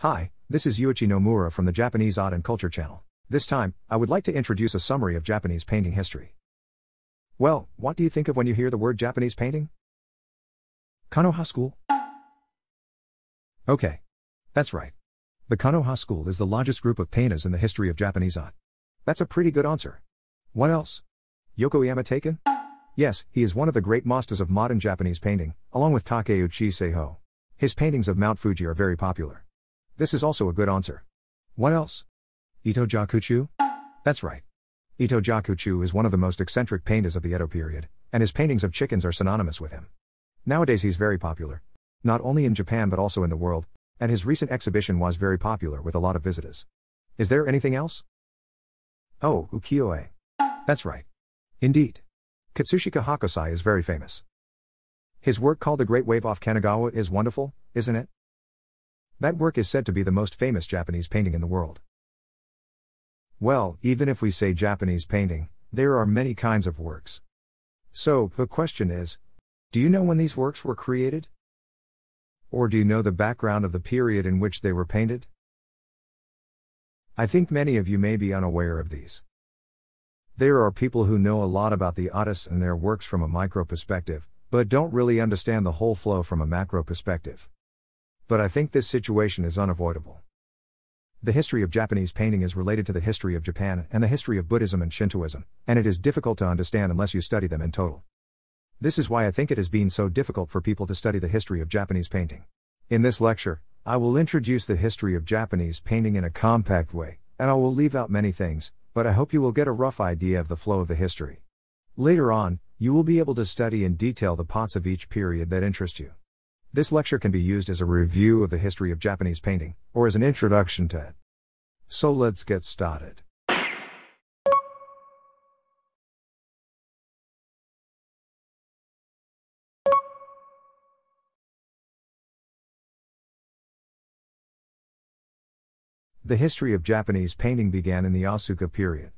Hi, this is Yuichi Nomura from the Japanese Art and Culture channel. This time, I would like to introduce a summary of Japanese painting history. Well, what do you think of when you hear the word Japanese painting? Kanoha School? Okay. That's right. The Kanoha School is the largest group of painters in the history of Japanese art. That's a pretty good answer. What else? Yokoyama Taken? Yes, he is one of the great masters of modern Japanese painting, along with Takeuchi Seiho. His paintings of Mount Fuji are very popular. This is also a good answer. What else? Ito Jakuchu? That's right. Ito Jakuchu is one of the most eccentric painters of the Edo period, and his paintings of chickens are synonymous with him. Nowadays he's very popular, not only in Japan but also in the world, and his recent exhibition was very popular with a lot of visitors. Is there anything else? Oh, ukiyo-e. That's right. Indeed. Katsushika Hakusai is very famous. His work called The Great Wave Off Kanagawa is wonderful, isn't it? That work is said to be the most famous Japanese painting in the world. Well, even if we say Japanese painting, there are many kinds of works. So, the question is do you know when these works were created? Or do you know the background of the period in which they were painted? I think many of you may be unaware of these. There are people who know a lot about the artists and their works from a micro perspective, but don't really understand the whole flow from a macro perspective. But I think this situation is unavoidable. The history of Japanese painting is related to the history of Japan and the history of Buddhism and Shintoism, and it is difficult to understand unless you study them in total. This is why I think it has been so difficult for people to study the history of Japanese painting. In this lecture, I will introduce the history of Japanese painting in a compact way, and I will leave out many things, but I hope you will get a rough idea of the flow of the history. Later on, you will be able to study in detail the pots of each period that interest you. This lecture can be used as a review of the history of Japanese painting, or as an introduction to it. So let's get started. The history of Japanese painting began in the Asuka period.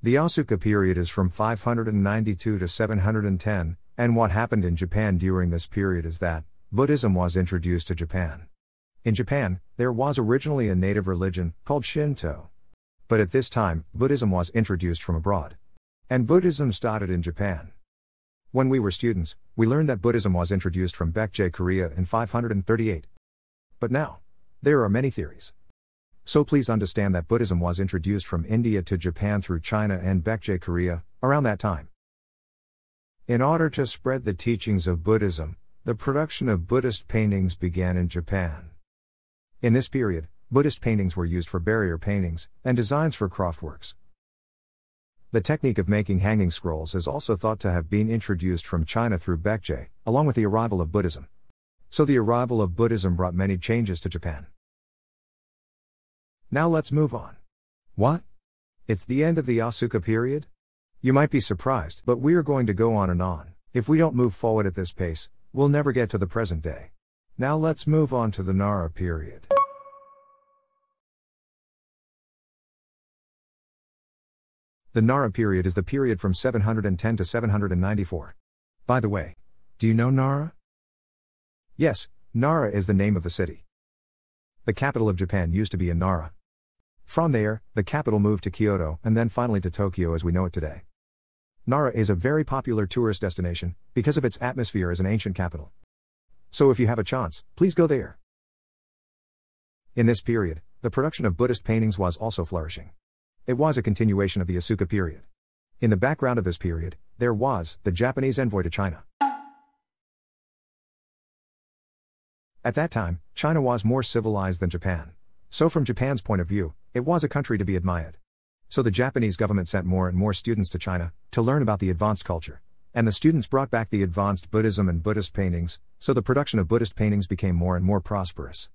The Asuka period is from 592 to 710, and what happened in Japan during this period is that Buddhism was introduced to Japan. In Japan, there was originally a native religion called Shinto. But at this time, Buddhism was introduced from abroad. And Buddhism started in Japan. When we were students, we learned that Buddhism was introduced from Baekje Korea in 538. But now, there are many theories. So please understand that Buddhism was introduced from India to Japan through China and Baekje Korea, around that time. In order to spread the teachings of Buddhism, the production of Buddhist paintings began in Japan. In this period, Buddhist paintings were used for barrier paintings and designs for craftworks. The technique of making hanging scrolls is also thought to have been introduced from China through Baekje, along with the arrival of Buddhism. So the arrival of Buddhism brought many changes to Japan. Now let's move on. What? It's the end of the Asuka period? You might be surprised, but we are going to go on and on. If we don't move forward at this pace, we'll never get to the present day. Now let's move on to the Nara period. The Nara period is the period from 710 to 794. By the way, do you know Nara? Yes, Nara is the name of the city. The capital of Japan used to be in Nara. From there, the capital moved to Kyoto and then finally to Tokyo as we know it today. Nara is a very popular tourist destination because of its atmosphere as an ancient capital. So if you have a chance, please go there. In this period, the production of Buddhist paintings was also flourishing. It was a continuation of the Asuka period. In the background of this period, there was the Japanese envoy to China. At that time, China was more civilized than Japan. So from Japan's point of view, it was a country to be admired. So the Japanese government sent more and more students to China to learn about the advanced culture. And the students brought back the advanced Buddhism and Buddhist paintings, so the production of Buddhist paintings became more and more prosperous.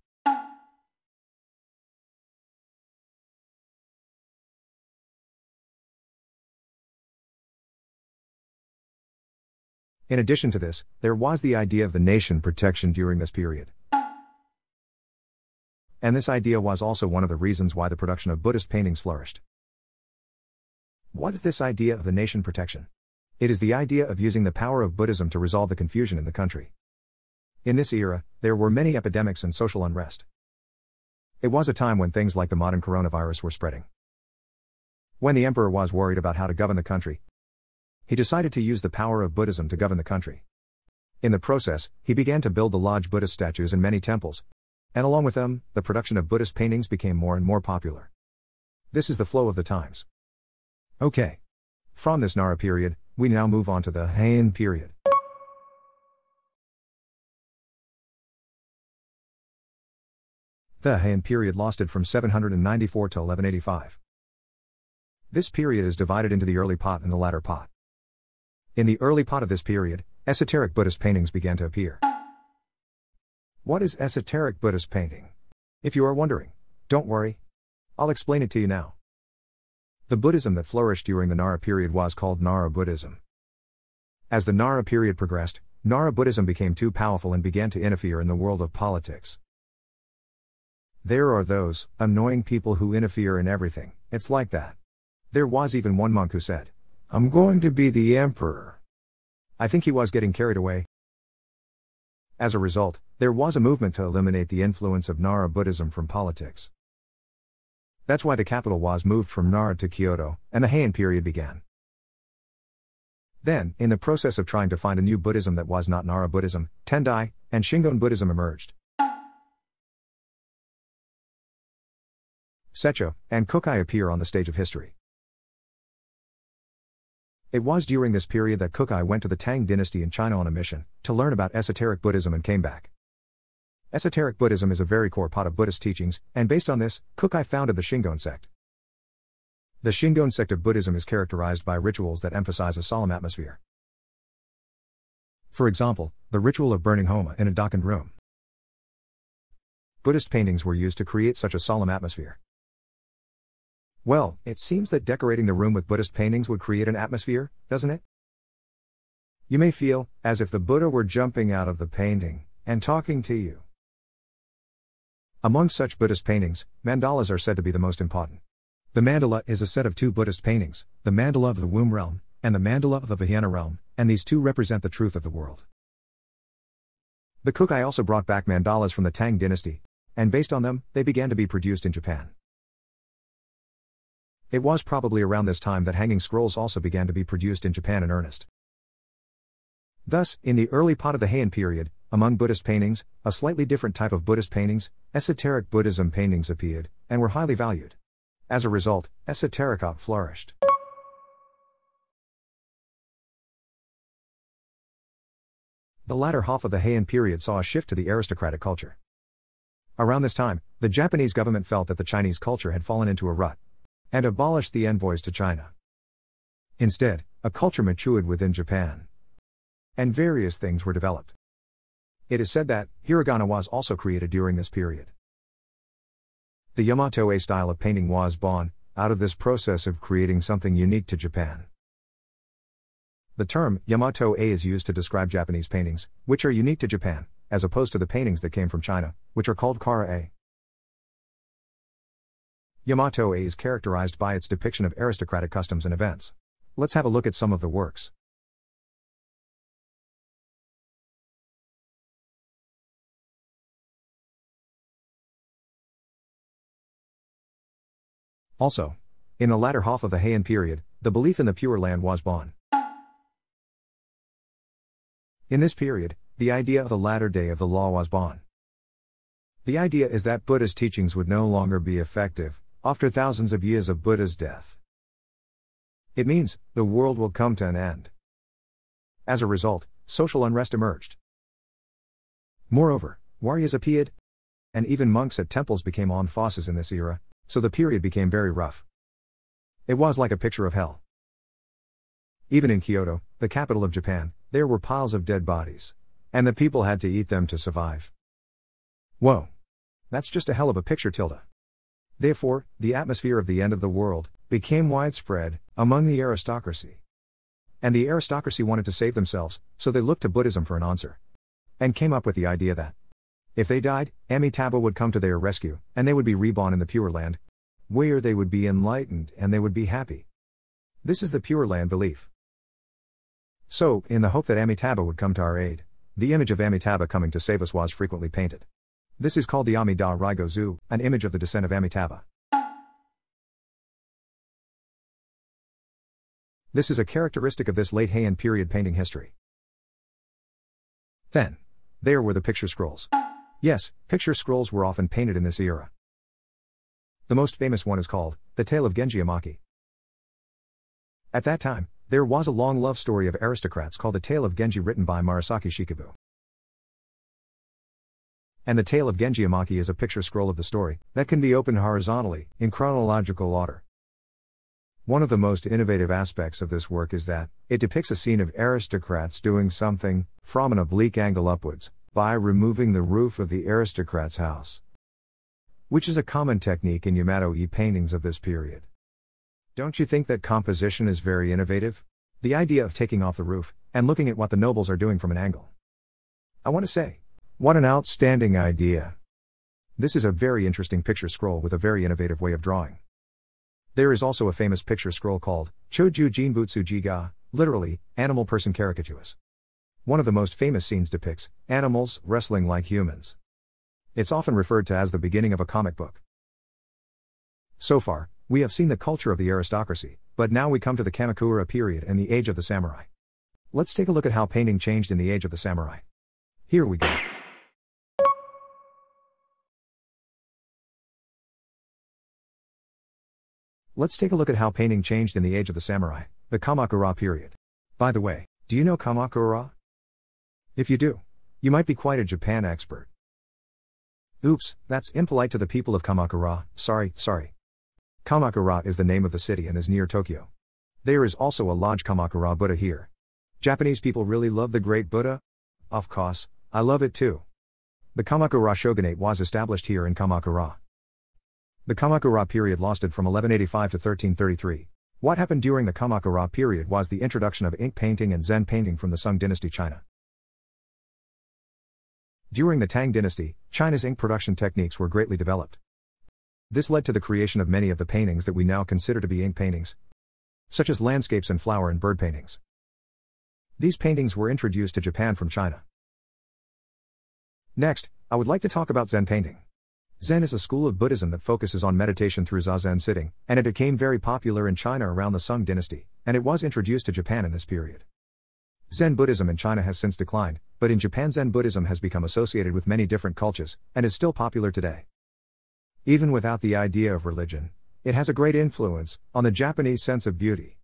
In addition to this, there was the idea of the nation protection during this period. And this idea was also one of the reasons why the production of Buddhist paintings flourished. What is this idea of the nation protection? It is the idea of using the power of Buddhism to resolve the confusion in the country. In this era, there were many epidemics and social unrest. It was a time when things like the modern coronavirus were spreading. When the emperor was worried about how to govern the country, he decided to use the power of Buddhism to govern the country. In the process, he began to build the large Buddhist statues in many temples, and along with them, the production of Buddhist paintings became more and more popular. This is the flow of the times. Okay. From this Nara period, we now move on to the Heian period. The Heian period lasted from 794 to 1185. This period is divided into the early pot and the latter pot. In the early pot of this period, esoteric Buddhist paintings began to appear. What is esoteric Buddhist painting? If you are wondering, don't worry. I'll explain it to you now. The Buddhism that flourished during the Nara period was called Nara Buddhism. As the Nara period progressed, Nara Buddhism became too powerful and began to interfere in the world of politics. There are those, annoying people who interfere in everything, it's like that. There was even one monk who said, I'm going to be the emperor. I think he was getting carried away. As a result, there was a movement to eliminate the influence of Nara Buddhism from politics. That's why the capital was moved from Nara to Kyoto, and the Heian period began. Then, in the process of trying to find a new Buddhism that was not Nara Buddhism, Tendai, and Shingon Buddhism emerged. Secho, and Kukai appear on the stage of history. It was during this period that Kukai went to the Tang dynasty in China on a mission, to learn about esoteric Buddhism and came back. Esoteric Buddhism is a very core part of Buddhist teachings, and based on this, Kukai founded the Shingon sect. The Shingon sect of Buddhism is characterized by rituals that emphasize a solemn atmosphere. For example, the ritual of burning Homa in a darkened room. Buddhist paintings were used to create such a solemn atmosphere. Well, it seems that decorating the room with Buddhist paintings would create an atmosphere, doesn't it? You may feel as if the Buddha were jumping out of the painting and talking to you. Among such Buddhist paintings, mandalas are said to be the most important. The mandala is a set of two Buddhist paintings, the mandala of the womb realm, and the mandala of the Vienna realm, and these two represent the truth of the world. The Kukai also brought back mandalas from the Tang dynasty, and based on them, they began to be produced in Japan. It was probably around this time that hanging scrolls also began to be produced in Japan in earnest. Thus, in the early part of the Heian period, among Buddhist paintings, a slightly different type of Buddhist paintings, esoteric Buddhism paintings appeared, and were highly valued. As a result, esoteric art flourished. The latter half of the Heian period saw a shift to the aristocratic culture. Around this time, the Japanese government felt that the Chinese culture had fallen into a rut and abolished the envoys to China. Instead, a culture matured within Japan and various things were developed. It is said that hiragana was also created during this period. The Yamato-e style of painting was born out of this process of creating something unique to Japan. The term Yamato-e is used to describe Japanese paintings, which are unique to Japan, as opposed to the paintings that came from China, which are called kara-e. Yamato-e is characterized by its depiction of aristocratic customs and events. Let's have a look at some of the works. Also, in the latter half of the Heian period, the belief in the Pure Land was born. In this period, the idea of the latter day of the law was born. The idea is that Buddha's teachings would no longer be effective, after thousands of years of Buddha's death. It means, the world will come to an end. As a result, social unrest emerged. Moreover, warriors appeared, and even monks at temples became on in this era, so the period became very rough. It was like a picture of hell. Even in Kyoto, the capital of Japan, there were piles of dead bodies. And the people had to eat them to survive. Whoa! That's just a hell of a picture, Tilda. Therefore, the atmosphere of the end of the world became widespread among the aristocracy. And the aristocracy wanted to save themselves, so they looked to Buddhism for an answer. And came up with the idea that if they died, Amitabha would come to their rescue, and they would be reborn in the Pure Land, where they would be enlightened and they would be happy. This is the Pure Land belief. So, in the hope that Amitabha would come to our aid, the image of Amitabha coming to save us was frequently painted. This is called the Amida Raigozu, an image of the descent of Amitabha. This is a characteristic of this late Heian period painting history. Then, there were the picture scrolls. Yes, picture scrolls were often painted in this era. The most famous one is called The Tale of Genji Amaki. At that time, there was a long love story of aristocrats called The Tale of Genji written by Marasaki Shikibu. And The Tale of Genji Amaki is a picture scroll of the story that can be opened horizontally, in chronological order. One of the most innovative aspects of this work is that it depicts a scene of aristocrats doing something from an oblique angle upwards, by removing the roof of the aristocrat's house, which is a common technique in Yamato E paintings of this period. Don't you think that composition is very innovative? The idea of taking off the roof and looking at what the nobles are doing from an angle. I want to say, what an outstanding idea. This is a very interesting picture scroll with a very innovative way of drawing. There is also a famous picture scroll called Choju Jinbutsu Jiga, literally, animal person caricaturist. One of the most famous scenes depicts animals wrestling like humans. It's often referred to as the beginning of a comic book. So far, we have seen the culture of the aristocracy, but now we come to the Kamakura period and the age of the samurai. Let's take a look at how painting changed in the age of the samurai. Here we go. Let's take a look at how painting changed in the age of the samurai, the Kamakura period. By the way, do you know Kamakura? If you do, you might be quite a Japan expert. Oops, that's impolite to the people of Kamakura, sorry, sorry. Kamakura is the name of the city and is near Tokyo. There is also a large Kamakura Buddha here. Japanese people really love the great Buddha? Of course, I love it too. The Kamakura shogunate was established here in Kamakura. The Kamakura period lasted from 1185 to 1333. What happened during the Kamakura period was the introduction of ink painting and Zen painting from the Sung dynasty China. During the Tang Dynasty, China's ink production techniques were greatly developed. This led to the creation of many of the paintings that we now consider to be ink paintings, such as landscapes and flower and bird paintings. These paintings were introduced to Japan from China. Next, I would like to talk about Zen painting. Zen is a school of Buddhism that focuses on meditation through zazen sitting, and it became very popular in China around the Sung dynasty, and it was introduced to Japan in this period. Zen Buddhism in China has since declined, but in Japan Zen Buddhism has become associated with many different cultures, and is still popular today. Even without the idea of religion, it has a great influence on the Japanese sense of beauty.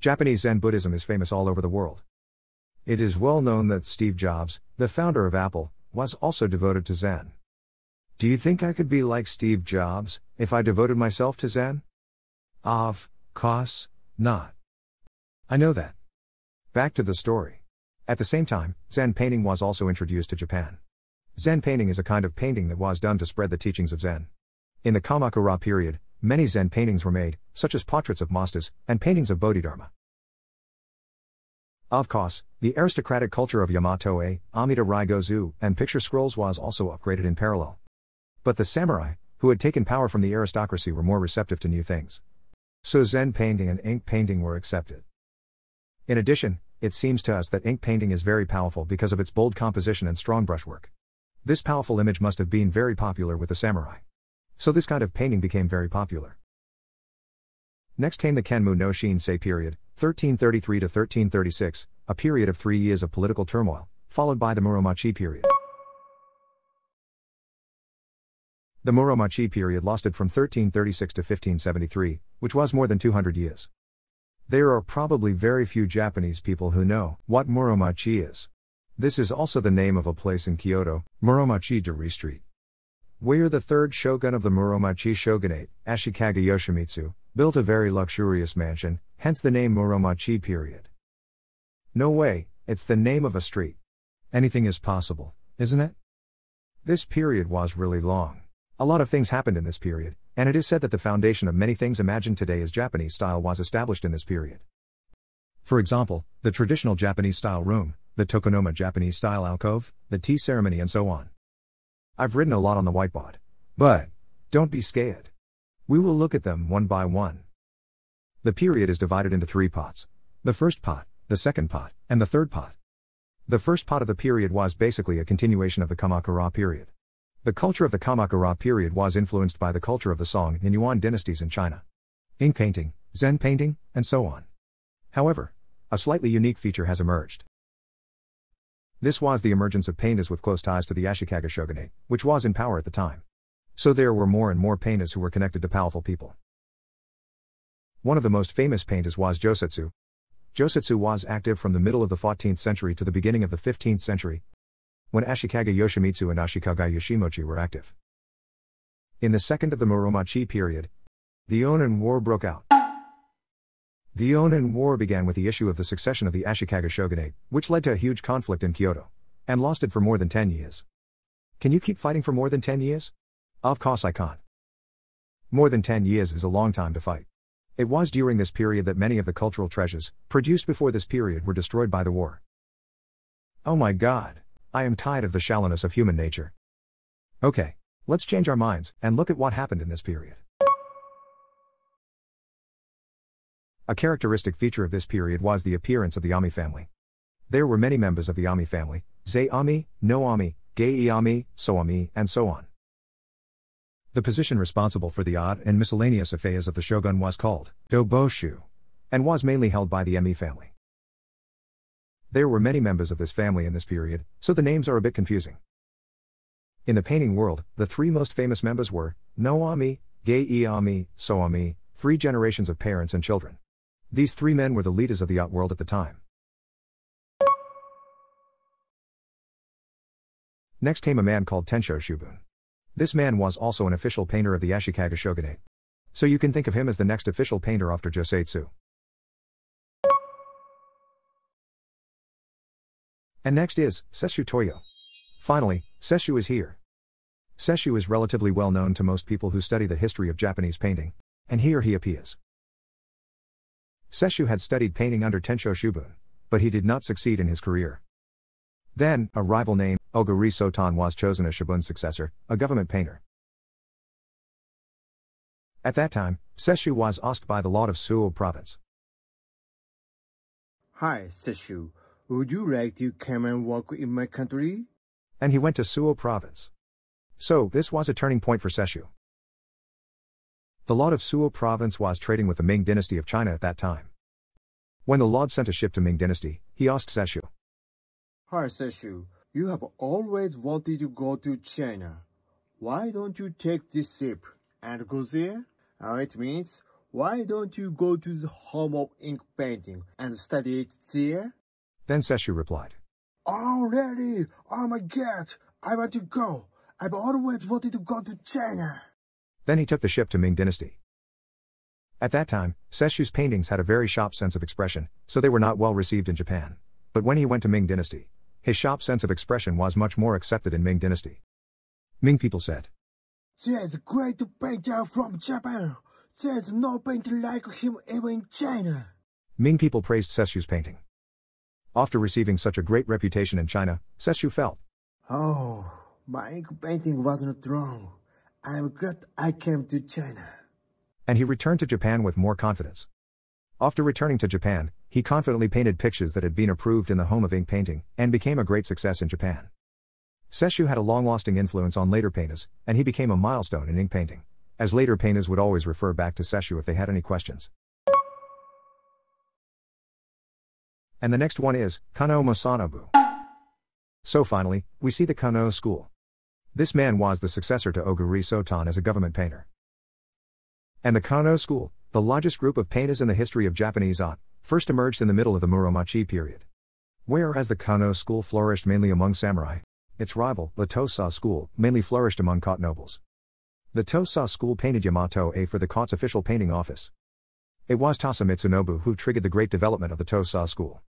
Japanese Zen Buddhism is famous all over the world. It is well known that Steve Jobs, the founder of Apple, was also devoted to Zen. Do you think I could be like Steve Jobs if I devoted myself to Zen? Of course not. I know that. Back to the story. At the same time, Zen painting was also introduced to Japan. Zen painting is a kind of painting that was done to spread the teachings of Zen. In the Kamakura period, many Zen paintings were made, such as portraits of Masters and paintings of Bodhidharma. Of course, the aristocratic culture of Yamato-e, Amida Raigozu, and picture scrolls was also upgraded in parallel. But the samurai, who had taken power from the aristocracy were more receptive to new things. So Zen painting and ink painting were accepted. In addition, it seems to us that ink painting is very powerful because of its bold composition and strong brushwork. This powerful image must have been very popular with the samurai. So this kind of painting became very popular. Next came the Kanmu no Shinsei period, 1333 to 1336, a period of three years of political turmoil, followed by the Muromachi period. The Muromachi period lasted from 1336 to 1573, which was more than 200 years. There are probably very few Japanese people who know what Muromachi is. This is also the name of a place in Kyoto, Muromachi Dori Street. Where the third shogun of the Muromachi shogunate, Ashikaga Yoshimitsu, built a very luxurious mansion, hence the name Muromachi period. No way, it's the name of a street. Anything is possible, isn't it? This period was really long. A lot of things happened in this period, and it is said that the foundation of many things imagined today as Japanese style was established in this period. For example, the traditional Japanese style room, the tokonoma Japanese style alcove, the tea ceremony, and so on. I've written a lot on the whiteboard, but don't be scared. We will look at them one by one. The period is divided into three pots the first pot, the second pot, and the third pot. The first pot of the period was basically a continuation of the Kamakura period. The culture of the Kamakura period was influenced by the culture of the Song and Yuan dynasties in China. Ink painting, Zen painting, and so on. However, a slightly unique feature has emerged. This was the emergence of painters with close ties to the Ashikaga shogunate, which was in power at the time. So there were more and more painters who were connected to powerful people. One of the most famous painters was Josetsu. Josetsu was active from the middle of the 14th century to the beginning of the 15th century, when Ashikaga Yoshimitsu and Ashikaga Yoshimochi were active. In the second of the Muromachi period, the Onan War broke out. The Onan War began with the issue of the succession of the Ashikaga shogunate, which led to a huge conflict in Kyoto, and lasted for more than 10 years. Can you keep fighting for more than 10 years? Of course I can't. More than 10 years is a long time to fight. It was during this period that many of the cultural treasures, produced before this period, were destroyed by the war. Oh my god. I am tired of the shallowness of human nature. Okay, let's change our minds and look at what happened in this period. A characteristic feature of this period was the appearance of the Ami family. There were many members of the Ami family, Zay Ami, No Ami, Gei Ami, So Ami, and so on. The position responsible for the odd and miscellaneous affairs of the shogun was called Doboshu, and was mainly held by the Emi family. There were many members of this family in this period, so the names are a bit confusing. In the painting world, the three most famous members were Noami, Geiami, Soami, three generations of parents and children. These three men were the leaders of the art world at the time. Next came a man called Tensho Shubun. This man was also an official painter of the Ashikaga shogunate. So you can think of him as the next official painter after Josetsu. And next is, Sesshu Toyo. Finally, Sesshu is here. Sesshu is relatively well known to most people who study the history of Japanese painting. And here he appears. Sesshu had studied painting under Tensho Shubun, but he did not succeed in his career. Then, a rival named Oguri Sotan was chosen as Shubun's successor, a government painter. At that time, Sesshu was asked by the Lord of Suo province. Hi, Sesshu. Would you like to come and work in my country? And he went to Suo province. So, this was a turning point for Seshu. The Lord of Suo province was trading with the Ming dynasty of China at that time. When the Lord sent a ship to Ming dynasty, he asked Seshu. Hi Seshu, you have always wanted to go to China. Why don't you take this ship and go there? And uh, it means, why don't you go to the home of ink painting and study it there? Then Seshu replied. Already, oh my god, I want to go. I've always wanted to go to China. Then he took the ship to Ming Dynasty. At that time, Seshu's paintings had a very sharp sense of expression, so they were not well received in Japan. But when he went to Ming Dynasty, his sharp sense of expression was much more accepted in Ming Dynasty. Ming people said, There's a great painter from Japan. There's no painter like him even in China. Ming people praised Seshu's painting. After receiving such a great reputation in China, Sesshu felt. Oh, my ink painting wasn't wrong. I am glad I came to China. And he returned to Japan with more confidence. After returning to Japan, he confidently painted pictures that had been approved in the home of ink painting, and became a great success in Japan. Sesshu had a long-lasting influence on later painters, and he became a milestone in ink painting, as later painters would always refer back to Sesshu if they had any questions. And the next one is, Kano Masanobu. So finally, we see the Kano school. This man was the successor to Oguri Sotan as a government painter. And the Kano school, the largest group of painters in the history of Japanese art, first emerged in the middle of the Muromachi period. Whereas the Kano school flourished mainly among samurai, its rival, the Tosa school, mainly flourished among cot nobles. The Tosa school painted Yamato A for the cot's official painting office. It was Tasa Mitsunobu who triggered the great development of the Tosa school.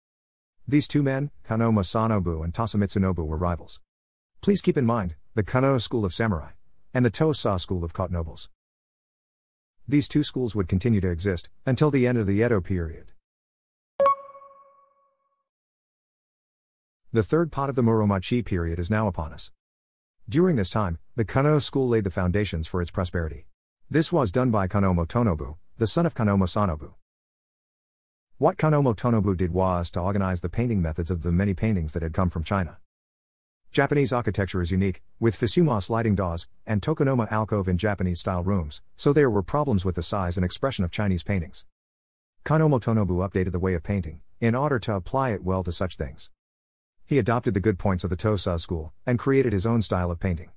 These two men, Kano Masanobu and Tasa Mitsunobu were rivals. Please keep in mind, the Kano school of samurai, and the Tosa school of caught nobles. These two schools would continue to exist, until the end of the Edo period. The third part of the Muromachi period is now upon us. During this time, the Kano school laid the foundations for its prosperity. This was done by Kano Motonobu, the son of Kanomo Sanobu. What Kanomo Tonobu did was to organize the painting methods of the many paintings that had come from China. Japanese architecture is unique, with fusuma sliding doors and Tokonoma alcove in Japanese style rooms, so there were problems with the size and expression of Chinese paintings. Kanomo Tonobu updated the way of painting, in order to apply it well to such things. He adopted the good points of the Tosa school, and created his own style of painting.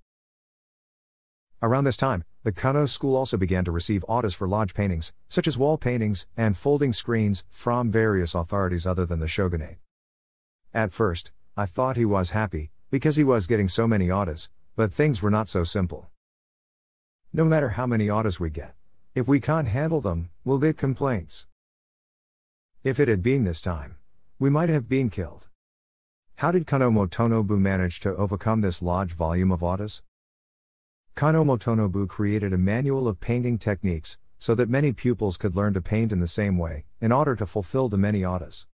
Around this time, the Kano school also began to receive orders for lodge paintings, such as wall paintings and folding screens, from various authorities other than the shogunate. At first, I thought he was happy, because he was getting so many orders, but things were not so simple. No matter how many orders we get, if we can't handle them, we'll get complaints. If it had been this time, we might have been killed. How did Kanomo Tonobu manage to overcome this large volume of orders? Kano Motonobu created a manual of painting techniques, so that many pupils could learn to paint in the same way, in order to fulfill the many autas.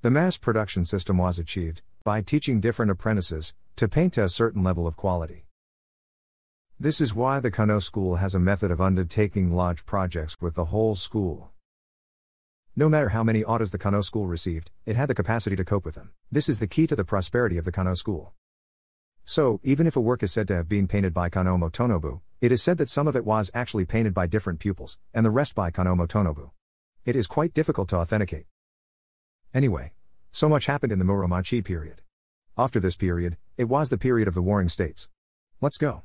The mass production system was achieved, by teaching different apprentices, to paint to a certain level of quality. This is why the Kano school has a method of undertaking large projects with the whole school. No matter how many autos the Kano school received, it had the capacity to cope with them. This is the key to the prosperity of the Kano school. So, even if a work is said to have been painted by Kanomo Tonobu, it is said that some of it was actually painted by different pupils, and the rest by Kanomo Tonobu. It is quite difficult to authenticate. Anyway, so much happened in the Muromachi period. After this period, it was the period of the Warring States. Let's go.